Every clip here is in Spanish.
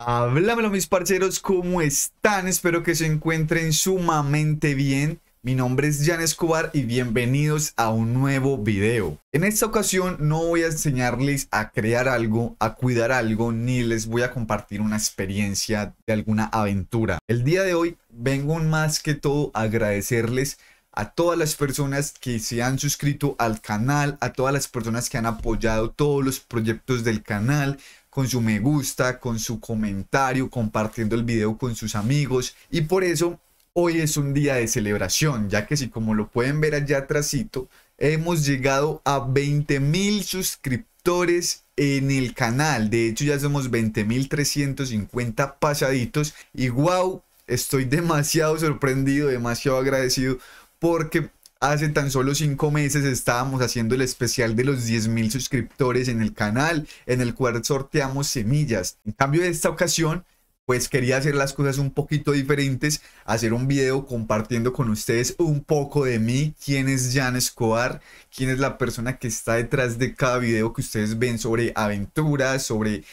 Háblamelo mis parceros, ¿cómo están? Espero que se encuentren sumamente bien. Mi nombre es Jan Escobar y bienvenidos a un nuevo video. En esta ocasión no voy a enseñarles a crear algo, a cuidar algo, ni les voy a compartir una experiencia de alguna aventura. El día de hoy vengo más que todo a agradecerles a todas las personas que se han suscrito al canal, a todas las personas que han apoyado todos los proyectos del canal, con su me gusta, con su comentario, compartiendo el video con sus amigos y por eso hoy es un día de celebración, ya que si como lo pueden ver allá atrásito, hemos llegado a 20 mil suscriptores en el canal, de hecho ya somos 20.350 pasaditos y wow, estoy demasiado sorprendido, demasiado agradecido porque Hace tan solo cinco meses estábamos haciendo el especial de los 10.000 suscriptores en el canal, en el cual sorteamos semillas. En cambio, de esta ocasión, pues quería hacer las cosas un poquito diferentes, hacer un video compartiendo con ustedes un poco de mí, quién es Jan Escobar, quién es la persona que está detrás de cada video que ustedes ven sobre aventuras, sobre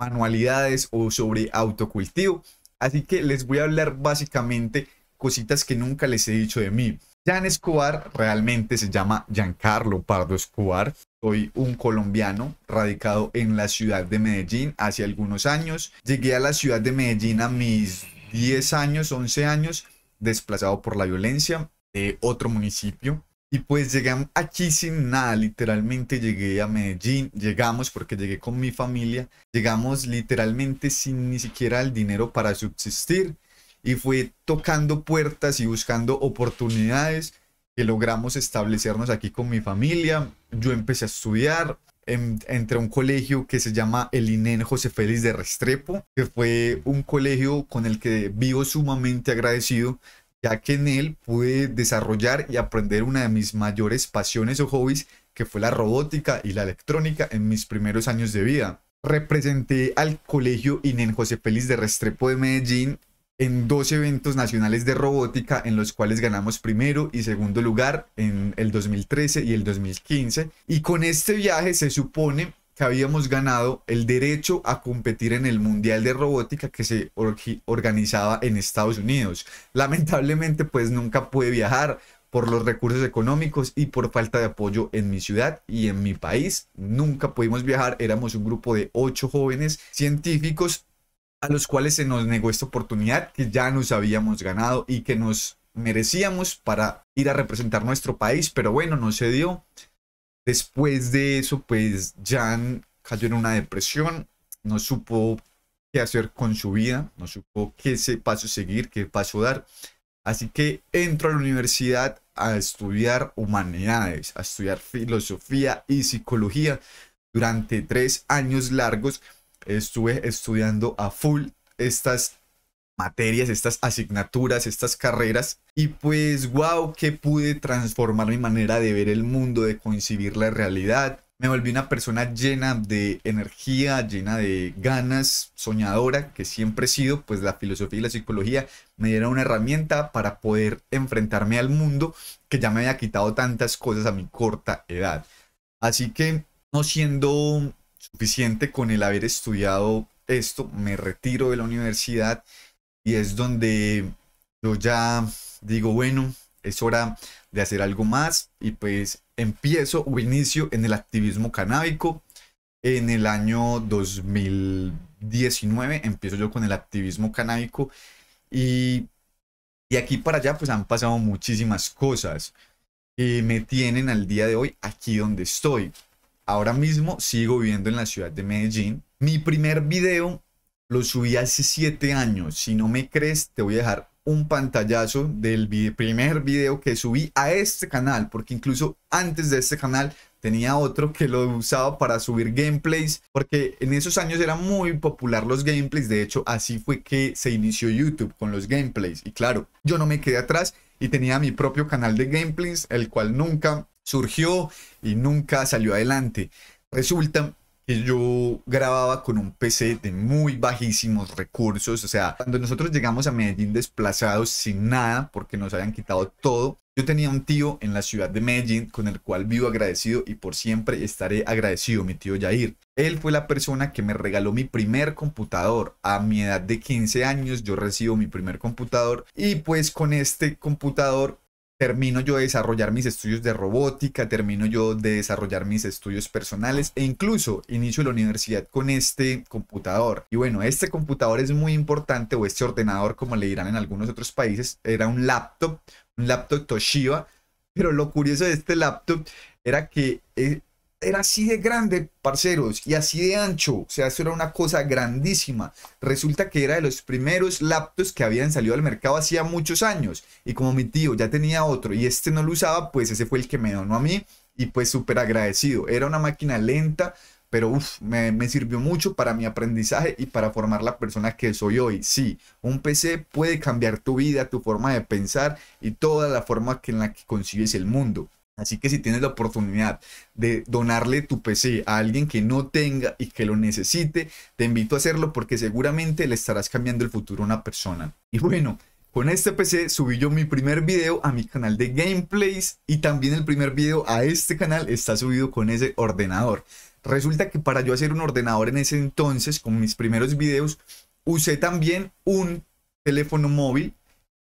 manualidades o sobre autocultivo. Así que les voy a hablar básicamente cositas que nunca les he dicho de mí. Jan Escobar realmente se llama Giancarlo Pardo Escobar. Soy un colombiano radicado en la ciudad de Medellín hace algunos años. Llegué a la ciudad de Medellín a mis 10 años, 11 años, desplazado por la violencia de otro municipio. Y pues llegué aquí sin nada, literalmente llegué a Medellín, llegamos porque llegué con mi familia, llegamos literalmente sin ni siquiera el dinero para subsistir y fue tocando puertas y buscando oportunidades que logramos establecernos aquí con mi familia. Yo empecé a estudiar, entre un colegio que se llama el INEN José Félix de Restrepo, que fue un colegio con el que vivo sumamente agradecido, ya que en él pude desarrollar y aprender una de mis mayores pasiones o hobbies, que fue la robótica y la electrónica en mis primeros años de vida. Representé al colegio INEN José Félix de Restrepo de Medellín en dos eventos nacionales de robótica en los cuales ganamos primero y segundo lugar en el 2013 y el 2015. Y con este viaje se supone que habíamos ganado el derecho a competir en el Mundial de Robótica que se organizaba en Estados Unidos. Lamentablemente pues nunca pude viajar por los recursos económicos y por falta de apoyo en mi ciudad y en mi país. Nunca pudimos viajar, éramos un grupo de ocho jóvenes científicos a los cuales se nos negó esta oportunidad que ya nos habíamos ganado y que nos merecíamos para ir a representar nuestro país, pero bueno, no se dio. Después de eso, pues Jan cayó en una depresión, no supo qué hacer con su vida, no supo qué paso seguir, qué paso dar. Así que entró a la universidad a estudiar humanidades, a estudiar filosofía y psicología durante tres años largos estuve estudiando a full estas materias, estas asignaturas, estas carreras. Y pues, wow, que pude transformar mi manera de ver el mundo, de concebir la realidad. Me volví una persona llena de energía, llena de ganas, soñadora, que siempre he sido, pues la filosofía y la psicología me dieron una herramienta para poder enfrentarme al mundo que ya me había quitado tantas cosas a mi corta edad. Así que, no siendo suficiente con el haber estudiado esto, me retiro de la universidad y es donde yo ya digo, bueno, es hora de hacer algo más y pues empiezo o inicio en el activismo canábico. En el año 2019 empiezo yo con el activismo canábico y aquí para allá pues han pasado muchísimas cosas que eh, me tienen al día de hoy aquí donde estoy ahora mismo sigo viviendo en la ciudad de Medellín. Mi primer video lo subí hace 7 años. Si no me crees, te voy a dejar un pantallazo del primer video que subí a este canal, porque incluso antes de este canal tenía otro que lo usaba para subir gameplays, porque en esos años era muy popular los gameplays, de hecho así fue que se inició YouTube con los gameplays, y claro, yo no me quedé atrás y tenía mi propio canal de gameplays, el cual nunca surgió y nunca salió adelante. Resulta que yo grababa con un PC de muy bajísimos recursos, o sea, cuando nosotros llegamos a Medellín desplazados sin nada porque nos habían quitado todo, yo tenía un tío en la ciudad de Medellín con el cual vivo agradecido y por siempre estaré agradecido, mi tío Yair. Él fue la persona que me regaló mi primer computador. A mi edad de 15 años yo recibo mi primer computador y pues con este computador termino yo de desarrollar mis estudios de robótica, termino yo de desarrollar mis estudios personales e incluso inicio la universidad con este computador. Y bueno, este computador es muy importante o este ordenador, como le dirán en algunos otros países, era un laptop, un laptop Toshiba. Pero lo curioso de este laptop era que eh, era así de grande, parceros, y así de ancho. O sea, eso era una cosa grandísima. Resulta que era de los primeros laptops que habían salido al mercado hacía muchos años. Y como mi tío ya tenía otro y este no lo usaba, pues ese fue el que me donó a mí. Y pues súper agradecido. Era una máquina lenta, pero me, sirvió mucho para mi aprendizaje y para formar la persona que soy hoy. Sí, un PC puede cambiar tu vida, tu forma de pensar y toda la forma en la que consigues el mundo. Así que si tienes la oportunidad de donarle tu PC a alguien que no tenga y que lo necesite, te invito a hacerlo porque seguramente le estarás cambiando el futuro a una persona. Y bueno, con este PC subí yo mi primer video a mi canal de gameplays y también el primer video a este canal está subido con ese ordenador. Resulta que para yo hacer un ordenador en ese entonces, con mis primeros videos, usé también un teléfono móvil.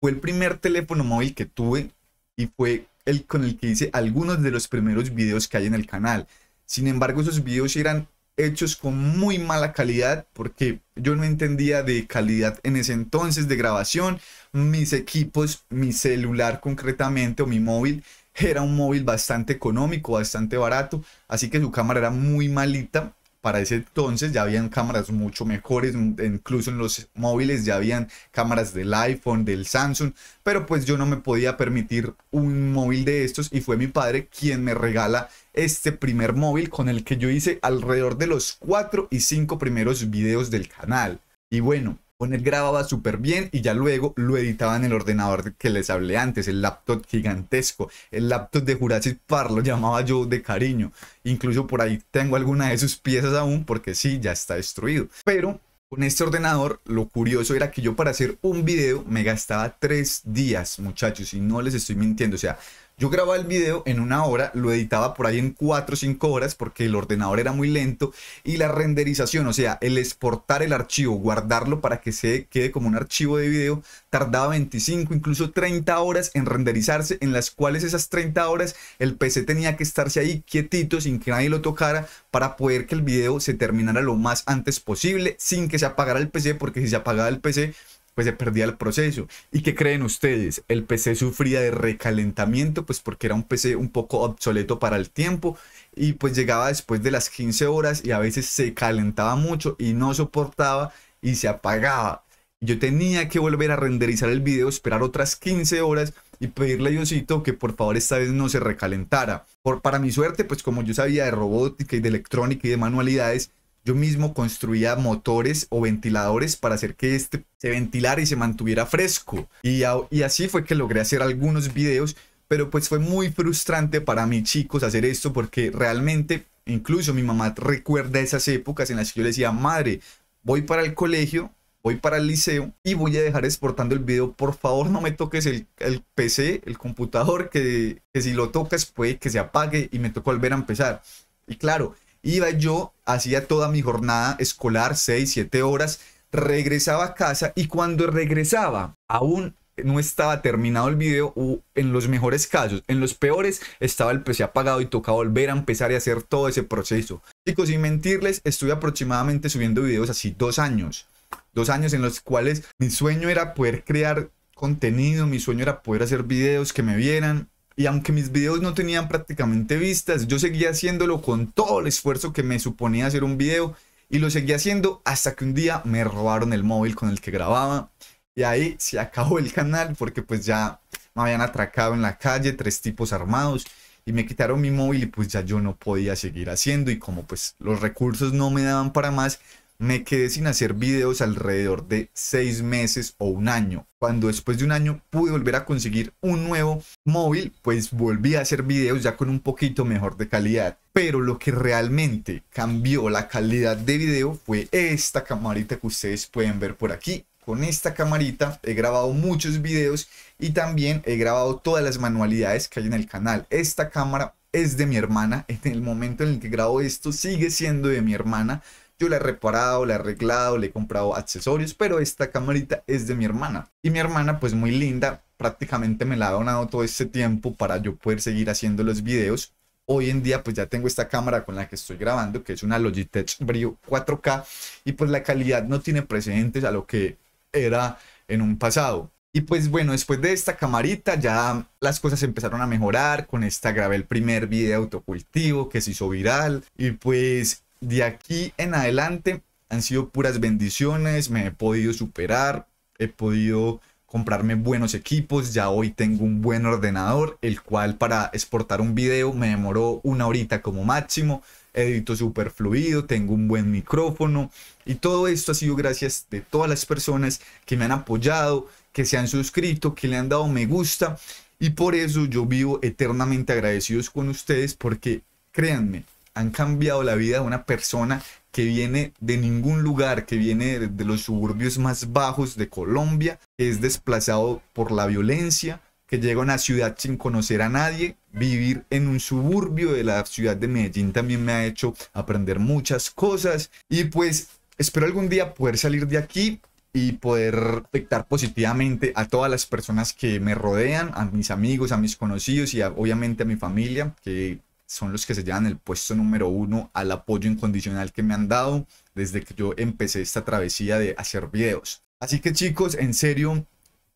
Fue el primer teléfono móvil que tuve y fue el con el que hice algunos de los primeros videos que hay en el canal. Sin embargo, esos videos eran hechos con muy mala calidad porque yo no entendía de calidad en ese entonces de grabación. Mis equipos, mi celular concretamente o mi móvil era un móvil bastante económico, bastante barato, así que su cámara era muy malita para ese entonces ya habían cámaras mucho mejores, incluso en los móviles ya habían cámaras del iPhone, del Samsung, pero pues yo no me podía permitir un móvil de estos y fue mi padre quien me regala este primer móvil con el que yo hice alrededor de los 4 y 5 primeros videos del canal. Y bueno, él grababa súper bien y ya luego lo editaba en el ordenador que les hablé antes, el laptop gigantesco, el laptop de Jurassic Park, lo llamaba yo de cariño. Incluso por ahí tengo alguna de sus piezas aún porque sí, ya está destruido. Pero con este ordenador lo curioso era que yo para hacer un video me gastaba tres días, muchachos, y no les estoy mintiendo. O sea, yo grababa el video en una hora, lo editaba por ahí en 4 o 5 horas porque el ordenador era muy lento y la renderización, o sea, el exportar el archivo, guardarlo para que se quede como un archivo de video, tardaba 25, incluso 30 horas en renderizarse, en las cuales esas 30 horas el PC tenía que estarse ahí quietito sin que nadie lo tocara para poder que el video se terminara lo más antes posible sin que se apagara el PC porque si se apagaba el PC pues se perdía el proceso. ¿Y qué creen ustedes? El PC sufría de recalentamiento, pues porque era un PC un poco obsoleto para el tiempo y pues llegaba después de las 15 horas y a veces se calentaba mucho y no soportaba y se apagaba. Yo tenía que volver a renderizar el video, esperar otras 15 horas y pedirle a Diosito que por favor esta vez no se recalentara. Por, para mi suerte, pues como yo sabía de robótica y de electrónica y de manualidades, yo mismo construía motores o ventiladores para hacer que este se ventilara y se mantuviera fresco. Y, y así fue que logré hacer algunos videos, pero pues fue muy frustrante para mí chicos hacer esto porque realmente incluso mi mamá recuerda esas épocas en las que yo le decía, madre, voy para el colegio, voy para el liceo y voy a dejar exportando el video. Por favor, no me toques el, PC, el computador, que, si lo tocas puede que se apague y me tocó volver a empezar. Y claro, Iba yo, hacía toda mi jornada escolar, 6, 7 horas, regresaba a casa y cuando regresaba aún no estaba terminado el video o en los mejores casos, en los peores estaba el PC apagado y tocaba volver a empezar y hacer todo ese proceso. Chicos, sin mentirles, estuve aproximadamente subiendo videos así dos años. Dos años en los cuales mi sueño era poder crear contenido, mi sueño era poder hacer videos que me vieran, y aunque mis videos no tenían prácticamente vistas, yo seguía haciéndolo con todo el esfuerzo que me suponía hacer un video y lo seguía haciendo hasta que un día me robaron el móvil con el que grababa y ahí se acabó el canal porque pues ya me habían atracado en la calle tres tipos armados y me quitaron mi móvil y pues ya yo no podía seguir haciendo y como pues los recursos no me daban para más, me quedé sin hacer videos alrededor de seis meses o un año. Cuando después de un año pude volver a conseguir un nuevo móvil, pues volví a hacer videos ya con un poquito mejor de calidad. Pero lo que realmente cambió la calidad de video fue esta camarita que ustedes pueden ver por aquí. Con esta camarita he grabado muchos videos y también he grabado todas las manualidades que hay en el canal. Esta cámara es de mi hermana. En el momento en el que grabo esto sigue siendo de mi hermana. Yo la he reparado, la he arreglado, le he comprado accesorios, pero esta camarita es de mi hermana. Y mi hermana, pues muy linda, prácticamente me la ha donado todo este tiempo para yo poder seguir haciendo los videos. Hoy en día pues ya tengo esta cámara con la que estoy grabando, que es una Logitech Brio 4K, y pues la calidad no tiene precedentes a lo que era en un pasado. Y pues bueno, después de esta camarita ya las cosas empezaron a mejorar. Con esta grabé el primer video autocultivo que se hizo viral. Y pues de aquí en adelante han sido puras bendiciones, me he podido superar, he podido comprarme buenos equipos, ya hoy tengo un buen ordenador, el cual para exportar un video me demoró una horita como máximo, edito super fluido, tengo un buen micrófono y todo esto ha sido gracias de todas las personas que me han apoyado, que se han suscrito, que le han dado me gusta y por eso yo vivo eternamente agradecidos con ustedes porque créanme, han cambiado la vida de una persona que viene de ningún lugar, que viene de, los suburbios más bajos de Colombia, que es desplazado por la violencia, que llega a una ciudad sin conocer a nadie. Vivir en un suburbio de la ciudad de Medellín también me ha hecho aprender muchas cosas y pues espero algún día poder salir de aquí y poder afectar positivamente a todas las personas que me rodean, a mis amigos, a mis conocidos y obviamente a mi familia, que son los que se llevan el puesto número uno al apoyo incondicional que me han dado desde que yo empecé esta travesía de hacer videos. Así que chicos, en serio,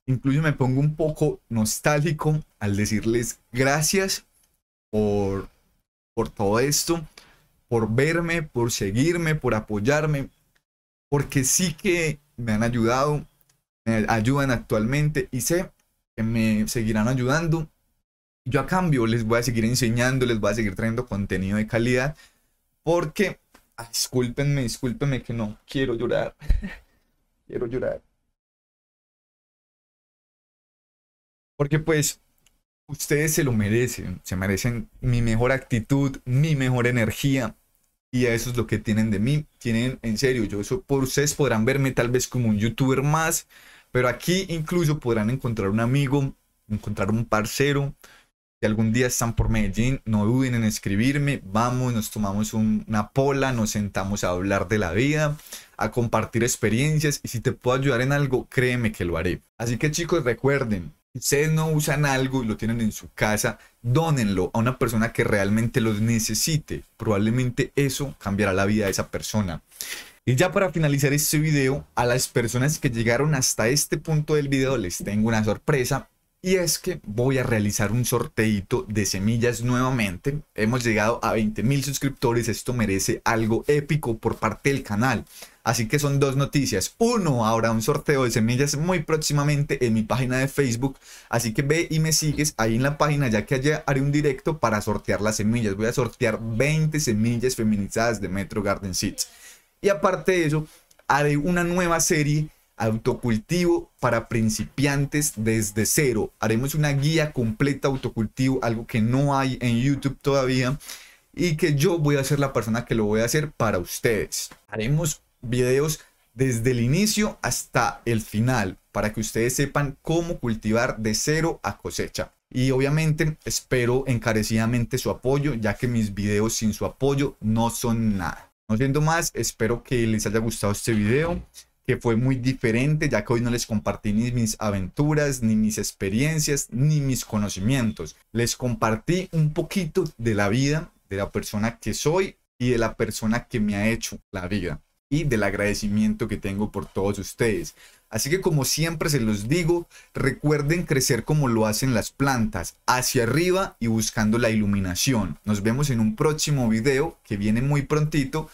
incluso me pongo un poco nostálgico al decirles gracias por, por todo esto, por verme, por seguirme, por apoyarme, porque sí que me han ayudado, me ayudan actualmente y sé que me seguirán ayudando yo a cambio les voy a seguir enseñando, les voy a seguir trayendo contenido de calidad, porque, disculpenme discúlpenme, discúlpenme que no, quiero llorar, quiero llorar. Porque pues ustedes se lo merecen, se merecen mi mejor actitud, mi mejor energía. Y eso es lo que tienen de mí. Tienen, en serio, yo eso por ustedes podrán verme tal vez como un youtuber más, pero aquí incluso podrán encontrar un amigo, encontrar un parcero, algún día están por Medellín, no duden en escribirme. Vamos, nos tomamos una pola, nos sentamos a hablar de la vida, a compartir experiencias y si te puedo ayudar en algo, créeme que lo haré. Así que chicos, recuerden, ustedes no usan algo y lo tienen en su casa, dónenlo a una persona que realmente los necesite. Probablemente eso cambiará la vida de esa persona. Y ya para finalizar este video, a las personas que llegaron hasta este punto del video les tengo una sorpresa y es que voy a realizar un sorteo de semillas nuevamente. Hemos llegado a 20.000 suscriptores. Esto merece algo épico por parte del canal. Así que son dos noticias. Uno, habrá un sorteo de semillas muy próximamente en mi página de Facebook. Así que ve y me sigues ahí en la página, ya que allá haré un directo para sortear las semillas. Voy a sortear 20 semillas feminizadas de Metro Garden Seeds. Y aparte de eso, haré una nueva serie Autocultivo para principiantes desde cero. Haremos una guía completa autocultivo, algo que no hay en YouTube todavía y que yo voy a ser la persona que lo voy a hacer para ustedes. Haremos videos desde el inicio hasta el final para que ustedes sepan cómo cultivar de cero a cosecha. Y obviamente espero encarecidamente su apoyo, ya que mis videos sin su apoyo no son nada. No siendo más, espero que les haya gustado este video que fue muy diferente, ya que hoy no les compartí ni mis aventuras, ni mis experiencias, ni mis conocimientos. Les compartí un poquito de la vida, de la persona que soy y de la persona que me ha hecho la vida y del agradecimiento que tengo por todos ustedes. Así que como siempre se los digo, recuerden crecer como lo hacen las plantas, hacia arriba y buscando la iluminación. Nos vemos en un próximo video que viene muy prontito